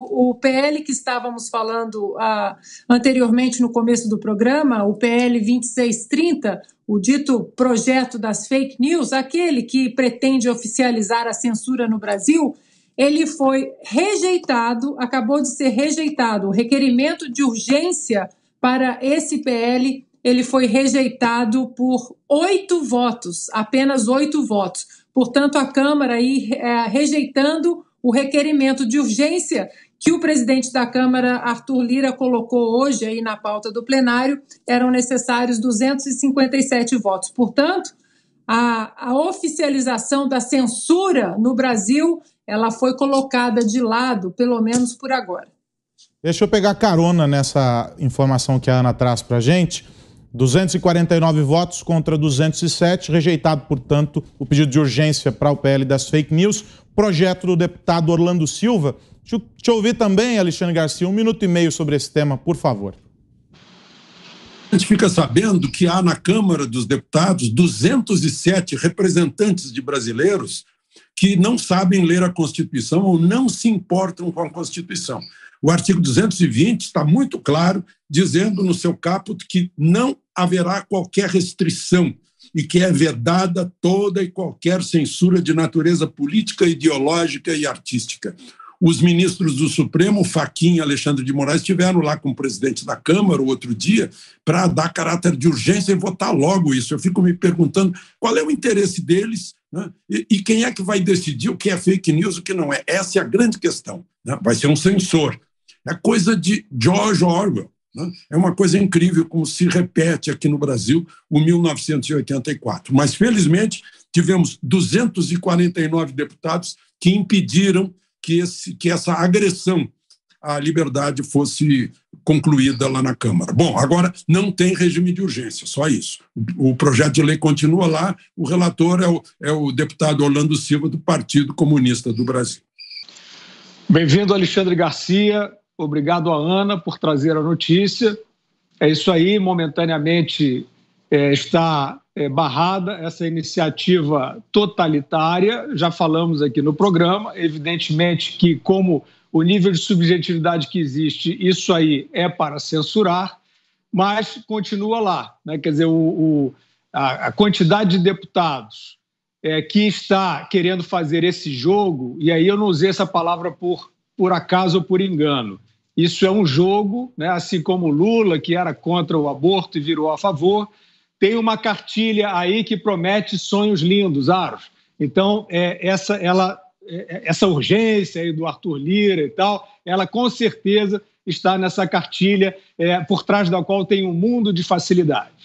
o PL que estávamos falando ah, anteriormente no começo do programa, o PL 2630, o dito projeto das fake news, aquele que pretende oficializar a censura no Brasil, ele foi rejeitado, acabou de ser rejeitado. O requerimento de urgência para esse PL, ele foi rejeitado por oito votos, apenas oito votos. Portanto, a Câmara aí é, rejeitando o requerimento de urgência que o presidente da Câmara, Arthur Lira, colocou hoje aí na pauta do plenário, eram necessários 257 votos. Portanto, a, a oficialização da censura no Brasil, ela foi colocada de lado, pelo menos por agora. Deixa eu pegar carona nessa informação que a Ana traz para a gente. 249 votos contra 207, rejeitado, portanto, o pedido de urgência para o PL das fake news. Projeto do deputado Orlando Silva Deixa eu te ouvir também, Alexandre Garcia, um minuto e meio sobre esse tema, por favor. A gente fica sabendo que há na Câmara dos Deputados 207 representantes de brasileiros que não sabem ler a Constituição ou não se importam com a Constituição. O artigo 220 está muito claro, dizendo no seu caput que não haverá qualquer restrição e que é vedada toda e qualquer censura de natureza política, ideológica e artística. Os ministros do Supremo, Faquinha e Alexandre de Moraes, estiveram lá com o presidente da Câmara o outro dia para dar caráter de urgência e votar logo isso. Eu fico me perguntando qual é o interesse deles né? e, e, quem é que vai decidir o que é fake news e o que não é. Essa é a grande questão. Né? Vai ser um censor. É coisa de George Orwell. Né? É uma coisa incrível como se repete aqui no Brasil o 1984. Mas, felizmente, tivemos 249 deputados que impediram que, esse, que essa agressão à liberdade fosse concluída lá na Câmara. Bom, agora não tem regime de urgência, só isso. O, o projeto de lei continua lá, o relator é o, é o deputado Orlando Silva, do Partido Comunista do Brasil. Bem-vindo, Alexandre Garcia. Obrigado a Ana por trazer a notícia. É isso aí, momentaneamente é, está é, barrada essa iniciativa totalitária. Já falamos aqui no programa, evidentemente que, como o nível de subjetividade que existe, isso aí é para censurar, mas continua lá. Né? Quer dizer, o, o, a, a, quantidade de deputados é, que está querendo fazer esse jogo, e aí eu não usei essa palavra por, por acaso ou por engano. Isso é um jogo, né? assim como Lula, que era contra o aborto e virou a favor tem uma cartilha aí que promete sonhos lindos, Aros. Então, é, essa, ela, é, é, essa urgência aí do Arthur Lira e tal, ela com certeza está nessa cartilha é, por trás da qual tem um mundo de facilidades.